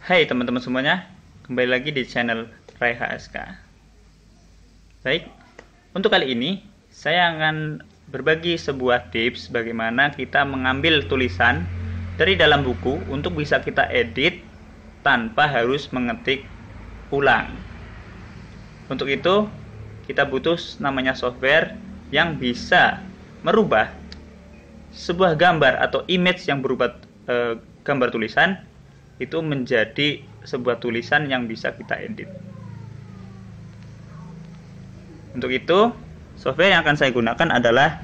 Hai teman-teman semuanya, kembali lagi di channel Raiha HSK. Baik, untuk kali ini saya akan berbagi sebuah tips bagaimana kita mengambil tulisan dari dalam buku untuk bisa kita edit tanpa harus mengetik ulang. Untuk itu, kita butuh namanya software yang bisa merubah sebuah gambar atau image yang berupa eh, gambar tulisan itu menjadi sebuah tulisan yang bisa kita edit. Untuk itu, software yang akan saya gunakan adalah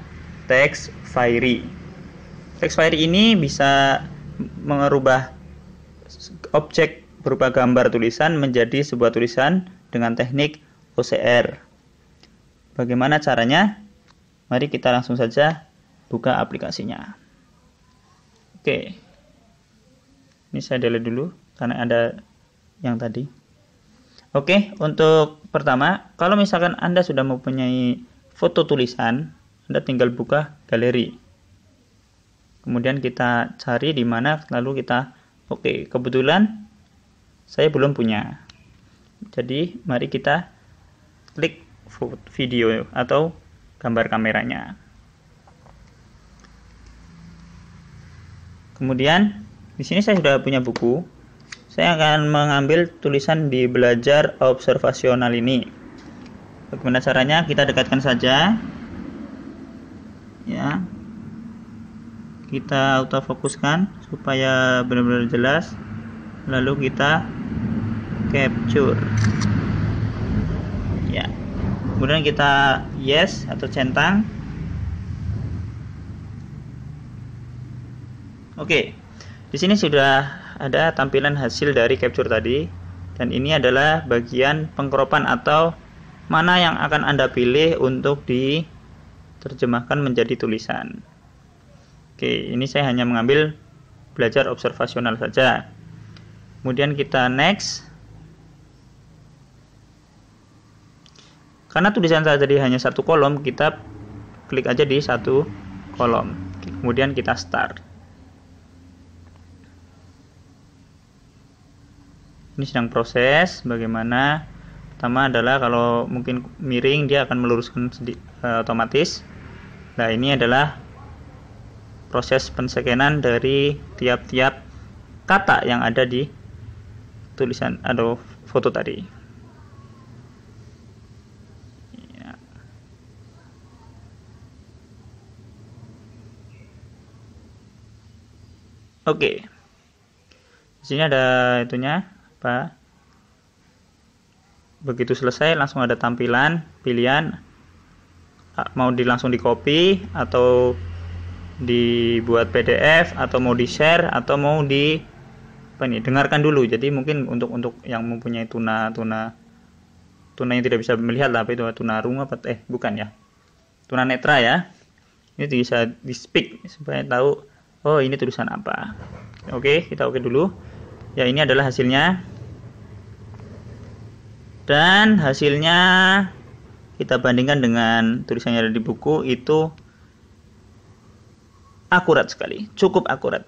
Text Fairy. Text Fairy ini bisa mengubah objek berupa gambar tulisan menjadi sebuah tulisan dengan teknik OCR. Bagaimana caranya? Mari kita langsung saja buka aplikasinya. Oke. Okay. Ini saya delete dulu karena ada yang tadi. Oke, untuk pertama, kalau misalkan Anda sudah mempunyai foto tulisan, Anda tinggal buka galeri. Kemudian kita cari di mana, lalu kita oke, kebetulan saya belum punya. Jadi, mari kita klik video atau gambar kameranya. Kemudian di sini saya sudah punya buku. Saya akan mengambil tulisan di belajar observasional ini. Bagaimana caranya? Kita dekatkan saja. Ya. Kita autofokuskan supaya benar-benar jelas. Lalu kita capture. Ya. Kemudian kita yes atau centang. Oke. Okay. Di sini sudah ada tampilan hasil dari capture tadi dan ini adalah bagian pengkropan atau mana yang akan Anda pilih untuk diterjemahkan menjadi tulisan. Oke, ini saya hanya mengambil belajar observasional saja. Kemudian kita next. Karena tulisan saya tadi hanya satu kolom, kita klik aja di satu kolom. Kemudian kita start. ini sedang proses bagaimana pertama adalah kalau mungkin miring dia akan meluruskan sedikit eh, otomatis nah ini adalah proses pensekenan dari tiap-tiap kata yang ada di tulisan atau foto tadi ya. Oke, okay. di sini ada itunya apa begitu selesai langsung ada tampilan pilihan mau di langsung di copy atau dibuat PDF atau mau di share atau mau di apa nih dengarkan dulu jadi mungkin untuk untuk yang mempunyai tuna tuna tuna yang tidak bisa melihat lah apa itu tuna rungu apa eh bukan ya tuna netra ya ini bisa di speak supaya tahu oh ini tulisan apa oke kita oke dulu ya ini adalah hasilnya dan hasilnya kita bandingkan dengan tulisan yang ada di buku itu akurat sekali, cukup akurat.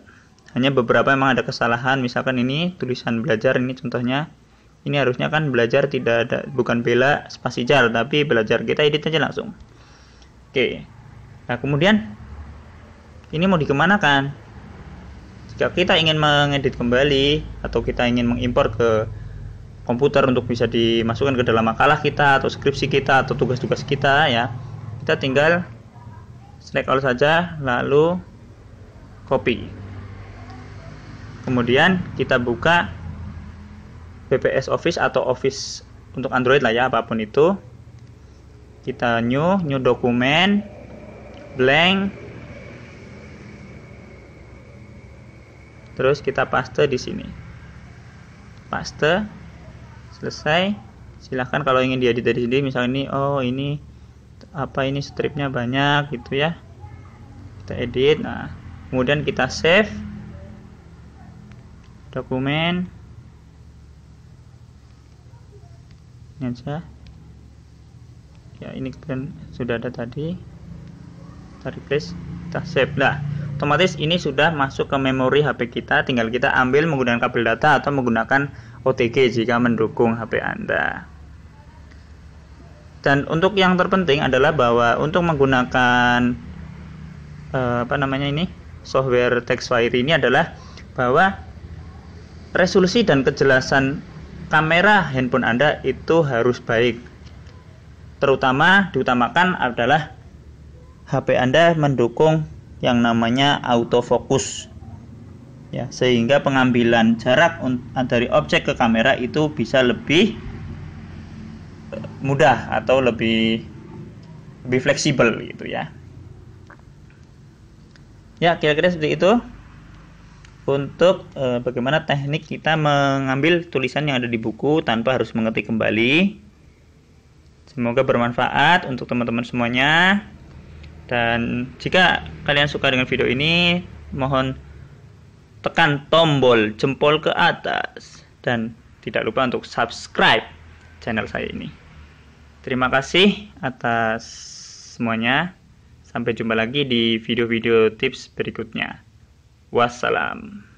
Hanya beberapa memang ada kesalahan, misalkan ini tulisan belajar ini contohnya. Ini harusnya kan belajar tidak ada bukan bela spasi jar tapi belajar kita edit aja langsung. Oke. Nah, kemudian ini mau dikemanakan? Jika kita ingin mengedit kembali atau kita ingin mengimpor ke komputer untuk bisa dimasukkan ke dalam makalah kita atau skripsi kita atau tugas-tugas kita ya kita tinggal select all saja lalu copy kemudian kita buka BPS Office atau Office untuk Android lah ya apapun itu kita new new dokumen blank terus kita paste di sini paste selesai silahkan kalau ingin diedit dari sini misalnya ini oh ini apa ini stripnya banyak gitu ya kita edit nah kemudian kita save dokumen ini aja ya ini kan sudah ada tadi kita replace kita save lah otomatis ini sudah masuk ke memori HP kita tinggal kita ambil menggunakan kabel data atau menggunakan OTG jika mendukung HP Anda. Dan untuk yang terpenting adalah bahwa untuk menggunakan eh, apa namanya ini software text file ini adalah bahwa resolusi dan kejelasan kamera handphone Anda itu harus baik. Terutama diutamakan adalah HP Anda mendukung yang namanya autofocus ya sehingga pengambilan jarak dari objek ke kamera itu bisa lebih eh, mudah atau lebih lebih fleksibel gitu ya ya kira-kira seperti itu untuk e, bagaimana teknik kita mengambil tulisan yang ada di buku tanpa harus mengetik kembali semoga bermanfaat untuk teman-teman semuanya dan jika kalian suka dengan video ini mohon tekan tombol jempol ke atas dan tidak lupa untuk subscribe channel saya ini. Terima kasih atas semuanya. Sampai jumpa lagi di video-video tips berikutnya. Wassalam.